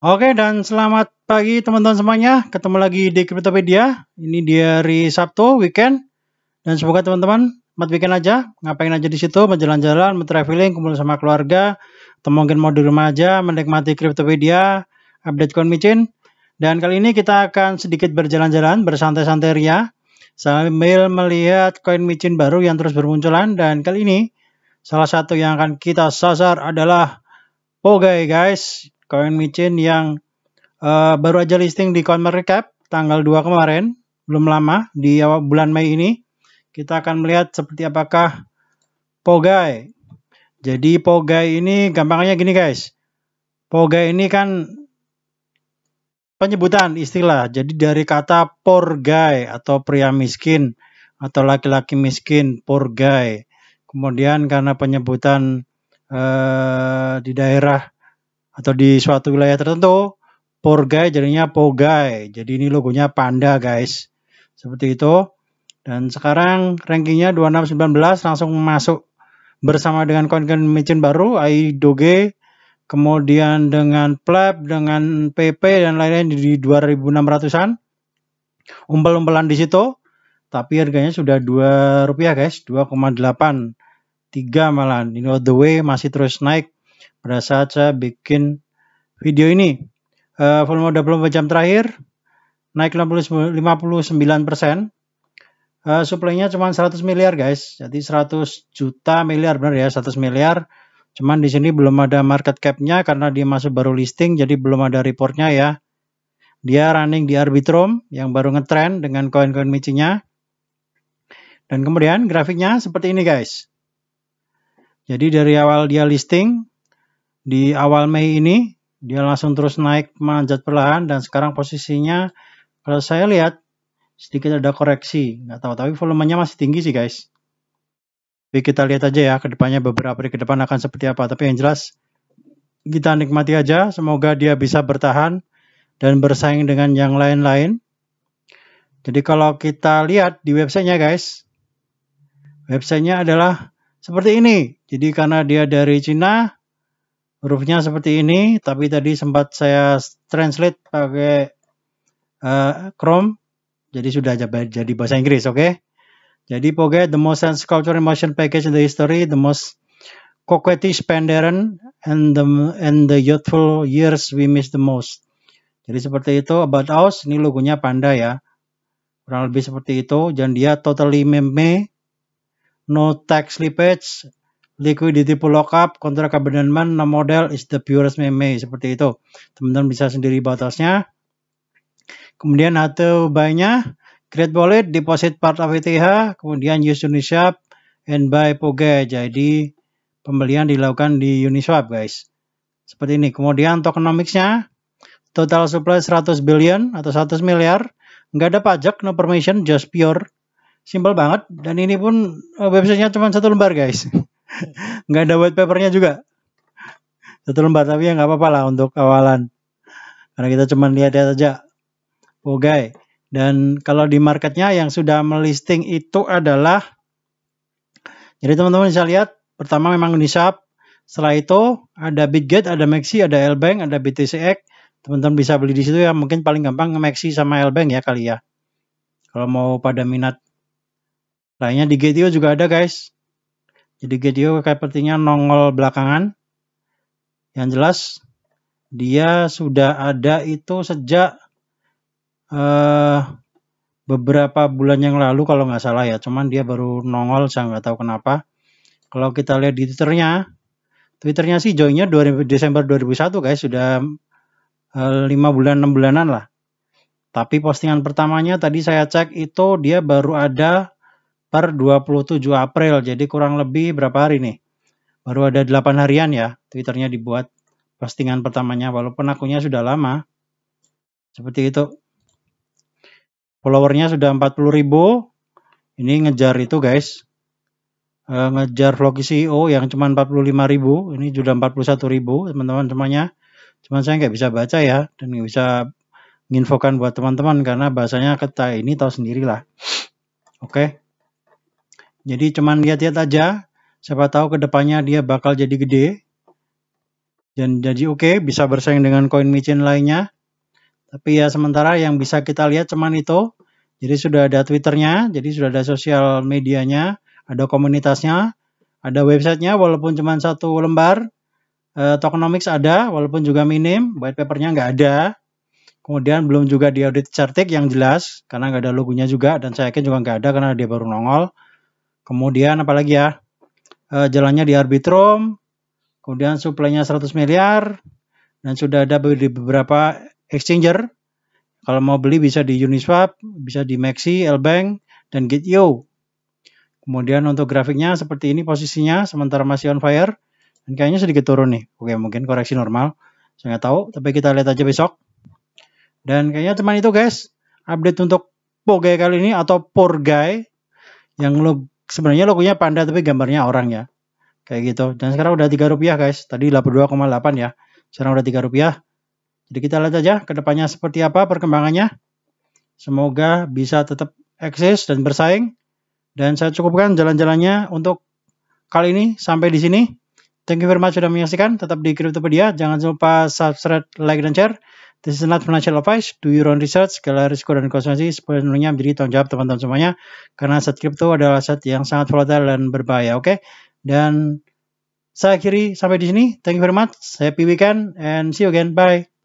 Oke dan selamat pagi teman-teman semuanya. Ketemu lagi di Cryptopedia. Ini di hari Sabtu weekend dan semoga teman-teman mat weekend aja, ngapain aja di situ, menjalan jalan-jalan, traveling, kumpul sama keluarga, atau mungkin mau di rumah aja menikmati Cryptopedia, update coin micin. Dan kali ini kita akan sedikit berjalan-jalan, bersantai-santai ria sambil melihat coin micin baru yang terus bermunculan dan kali ini salah satu yang akan kita sasar adalah Pogai guys Koin micin yang uh, baru aja listing di Coin Market Cap tanggal 2 kemarin, belum lama di awal bulan Mei ini. Kita akan melihat seperti apakah Pogai. Jadi Pogai ini gampangnya gini guys. Pogai ini kan penyebutan istilah. Jadi dari kata poor guy atau pria miskin atau laki-laki miskin, poor guy. Kemudian karena penyebutan eh, di daerah atau di suatu wilayah tertentu Porgai jadinya Pogai. Jadi ini logonya panda guys. Seperti itu. Dan sekarang rankingnya 2619 langsung masuk bersama dengan konken micin baru Aidoge. Kemudian dengan Pleb, dengan PP dan lain-lain di 2600-an. umpel-umpelan di situ. Tapi harganya sudah 2 rupiah guys, 2,8 3 Ini the way masih terus naik pada saat saya bikin video ini. Uh, volume 24 jam terakhir naik 59 persen. Uh, suplainya cuma 100 miliar guys, jadi 100 juta miliar benar ya 100 miliar. Cuman di sini belum ada market capnya karena dia masuk baru listing, jadi belum ada reportnya ya. Dia running di Arbitrum yang baru ngetrend dengan koin-koin micinya. Dan kemudian grafiknya seperti ini guys. Jadi dari awal dia listing di awal Mei ini dia langsung terus naik manjat perlahan dan sekarang posisinya kalau saya lihat sedikit ada koreksi nggak tahu tapi volumenya masih tinggi sih guys tapi kita lihat aja ya kedepannya beberapa hari ke depan akan seperti apa tapi yang jelas kita nikmati aja semoga dia bisa bertahan dan bersaing dengan yang lain-lain jadi kalau kita lihat di websitenya guys websitenya adalah seperti ini jadi karena dia dari Cina hurufnya seperti ini tapi tadi sempat saya translate pakai uh, Chrome jadi sudah jadi bahasa Inggris oke okay? jadi pokoknya the most sculpture in motion package in the history the most coquettish pandaren and the and the youthful years we miss the most jadi seperti itu about us ini logonya panda ya kurang lebih seperti itu dan dia totally meme no tax slippage liquidity block up kontrak abandonment no model is the purest meme seperti itu teman-teman bisa sendiri batasnya kemudian atau buy-nya create wallet deposit part of ETH kemudian use Uniswap and buy Poge jadi pembelian dilakukan di Uniswap guys seperti ini kemudian tokenomicsnya total supply 100 billion atau 100 miliar nggak ada pajak no permission just pure simple banget dan ini pun eh, websitenya cuma satu lembar guys nggak ada white papernya juga satu lembar tapi ya nggak apa-apa lah untuk awalan karena kita cuma lihat-lihat aja oke okay. dan kalau di marketnya yang sudah melisting itu adalah jadi teman-teman bisa lihat pertama memang Unisap setelah itu ada Bitget ada Maxi ada Lbank ada BTCX teman-teman bisa beli di situ ya mungkin paling gampang Maxi sama Lbank ya kali ya kalau mau pada minat lainnya di GTO juga ada guys jadi Gedio kayak pentingnya nongol belakangan. Yang jelas dia sudah ada itu sejak uh, beberapa bulan yang lalu kalau nggak salah ya. Cuman dia baru nongol saya nggak tahu kenapa. Kalau kita lihat di Twitternya, Twitternya sih joinnya 2000, Desember 2001 guys sudah uh, eh, 5 bulan 6 bulanan lah. Tapi postingan pertamanya tadi saya cek itu dia baru ada per 27 April. Jadi kurang lebih berapa hari nih? Baru ada 8 harian ya Twitternya dibuat postingan pertamanya walaupun akunnya sudah lama. Seperti itu. Followernya sudah 40 ribu. Ini ngejar itu guys. E, ngejar vlog CEO yang cuma 45 ribu. Ini sudah 41 ribu teman-teman semuanya. Cuman saya nggak bisa baca ya. Dan nggak bisa nginfokan buat teman-teman karena bahasanya kata ini tahu sendirilah. Oke. Okay. Jadi cuman lihat-lihat aja, siapa tahu kedepannya dia bakal jadi gede. Dan jadi oke, okay, bisa bersaing dengan koin micin lainnya. Tapi ya sementara yang bisa kita lihat cuman itu. Jadi sudah ada Twitternya, jadi sudah ada sosial medianya, ada komunitasnya, ada websitenya walaupun cuman satu lembar. E, tokenomics ada walaupun juga minim, white papernya nggak ada. Kemudian belum juga di audit certik yang jelas karena nggak ada logonya juga dan saya yakin juga nggak ada karena dia baru nongol. Kemudian apalagi ya? E, jalannya di Arbitrum, kemudian suplainya 100 miliar dan sudah ada di beberapa exchanger. Kalau mau beli bisa di Uniswap, bisa di Maxi, Lbank, dan GitIO. Kemudian untuk grafiknya seperti ini posisinya sementara masih on fire dan kayaknya sedikit turun nih. Oke, mungkin koreksi normal. Saya nggak tahu, tapi kita lihat aja besok. Dan kayaknya teman itu guys, update untuk Pogai kali ini atau Porgai yang lo sebenarnya logonya panda tapi gambarnya orang ya. Kayak gitu. Dan sekarang udah tiga rupiah guys. Tadi 82,8 ya. Sekarang udah tiga rupiah. Jadi kita lihat aja kedepannya seperti apa perkembangannya. Semoga bisa tetap eksis dan bersaing. Dan saya cukupkan jalan-jalannya untuk kali ini sampai di sini. Thank you very much sudah menyaksikan. Tetap di Cryptopedia. Jangan lupa subscribe, like, dan share. This is not financial advice. Do your own research. Segala risiko dan konsumsi sepenuhnya menjadi tanggung jawab teman-teman semuanya. Karena aset kripto adalah aset yang sangat volatile dan berbahaya. Oke. Okay? Dan saya akhiri sampai di sini. Thank you very much. Happy weekend and see you again. Bye.